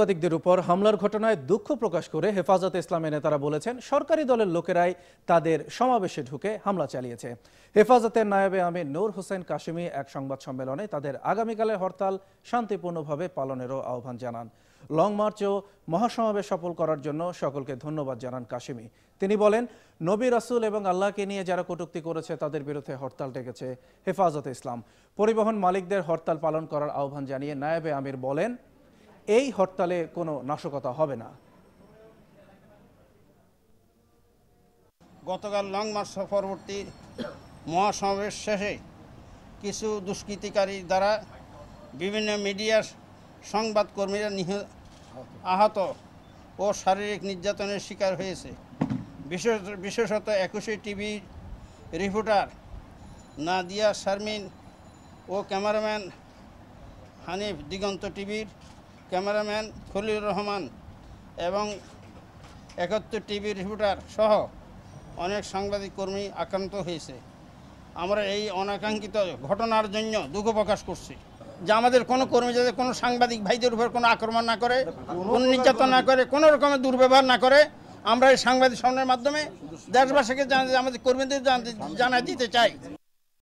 সাংবাদিকদের উপর হামলার ঘটনায় দুঃখ প্রকাশ করে হেফাজতে ইসলামের নেতারা বলেছেন সরকারি দলের লোকেরাই তাদের সমাবেশে ঢুকে হামলা চালিয়েছে হেফাজতের নায়েবে আমি নূর হোসেন কাশিমি এক সংবাদ সম্মেলনে তাদের আগামীকালের হরতাল শান্তিপূর্ণভাবে পালনেরও আহ্বান জানান লং মার্চ ও মহাসমাবেশ সফল করার জন্য সকলকে ধন্যবাদ জানান কাশিমি তিনি বলেন নবী রাসুল এবং আল্লাহকে নিয়ে যারা কটুক্তি করেছে তাদের বিরুদ্ধে হরতাল ডেকেছে হেফাজতে ইসলাম পরিবহন মালিকদের হরতাল পালন করার আহ্বান জানিয়ে নায়েবে আমির বলেন এই হরতালে কোনো নাশকতা হবে না গতকাল লং মার্চ পরবর্তী মহাসমাবেশ শেষে কিছু দুষ্কৃতিকারী দ্বারা বিভিন্ন মিডিয়ার সংবাদকর্মীরা নিহ আহত ও শারীরিক নির্যাতনের শিকার হয়েছে বিশেষ বিশেষত একুশে টিভির রিপোর্টার নাদিয়া শারমিন ও ক্যামেরাম্যান হানিফ দিগন্ত টিভির ক্যামেরাম্যান খলিল রহমান এবং একাত্তর টিভি রিপোর্টার সহ অনেক সাংবাদিক কর্মী আক্রান্ত হয়েছে আমরা এই অনাকাঙ্ক্ষিত ঘটনার জন্য দুঃখ প্রকাশ করছি যে আমাদের কোনো কর্মী যাতে কোনো সাংবাদিক ভাইদের উপর কোনো আক্রমণ না করে নির্যাতন না করে কোনো রকমের দুর্ব্যবহার না করে আমরা এই সাংবাদিক সামনের মাধ্যমে দেশবাসীকে আমাদের কর্মীদের জানাই দিতে চাই